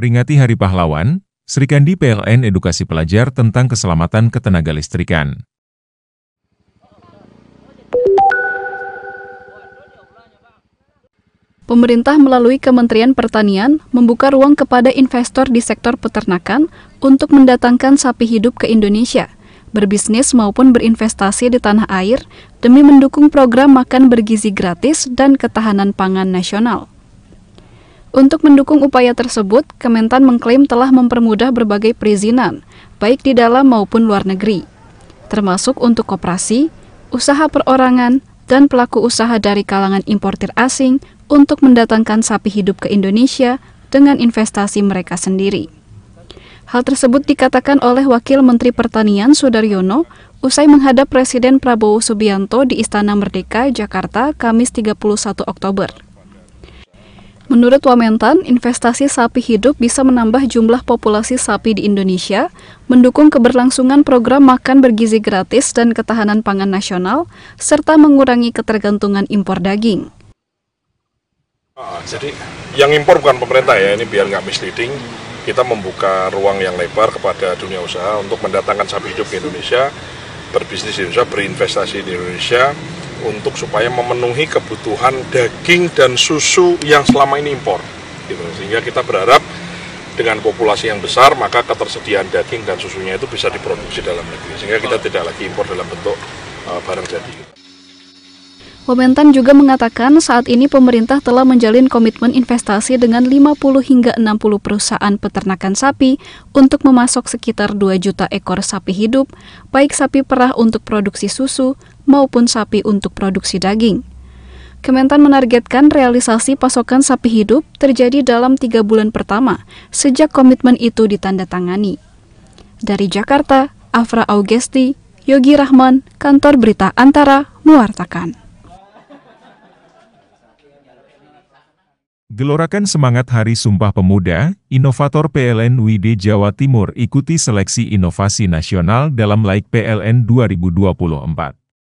Peringati Hari Pahlawan, Srikandi PLN edukasi pelajar tentang keselamatan ketenaga listrikan. Pemerintah melalui Kementerian Pertanian membuka ruang kepada investor di sektor peternakan untuk mendatangkan sapi hidup ke Indonesia, berbisnis maupun berinvestasi di tanah air demi mendukung program makan bergizi gratis dan ketahanan pangan nasional. Untuk mendukung upaya tersebut, Kementan mengklaim telah mempermudah berbagai perizinan, baik di dalam maupun luar negeri, termasuk untuk koperasi, usaha perorangan, dan pelaku usaha dari kalangan importir asing untuk mendatangkan sapi hidup ke Indonesia dengan investasi mereka sendiri. Hal tersebut dikatakan oleh Wakil Menteri Pertanian Sudaryono usai menghadap Presiden Prabowo Subianto di Istana Merdeka, Jakarta, Kamis 31 Oktober. Menurut Wamentan, investasi sapi hidup bisa menambah jumlah populasi sapi di Indonesia, mendukung keberlangsungan program makan bergizi gratis dan ketahanan pangan nasional, serta mengurangi ketergantungan impor daging. Ah, jadi yang impor bukan pemerintah ya, ini biar nggak misleading, kita membuka ruang yang lebar kepada dunia usaha untuk mendatangkan sapi hidup ke Indonesia, berbisnis di Indonesia, berinvestasi di Indonesia, untuk supaya memenuhi kebutuhan daging dan susu yang selama ini impor gitu. sehingga kita berharap dengan populasi yang besar maka ketersediaan daging dan susunya itu bisa diproduksi dalam negeri sehingga kita tidak lagi impor dalam bentuk eh, barang jadi Kementan juga mengatakan saat ini pemerintah telah menjalin komitmen investasi dengan 50 hingga 60 perusahaan peternakan sapi untuk memasok sekitar 2 juta ekor sapi hidup, baik sapi perah untuk produksi susu maupun sapi untuk produksi daging. Kementan menargetkan realisasi pasokan sapi hidup terjadi dalam tiga bulan pertama sejak komitmen itu ditandatangani. Dari Jakarta, Afra Augesti, Yogi Rahman, Kantor Berita Antara, mewartakan. Gelorakan semangat Hari Sumpah Pemuda, inovator PLN WID Jawa Timur ikuti seleksi inovasi nasional dalam like PLN 2024.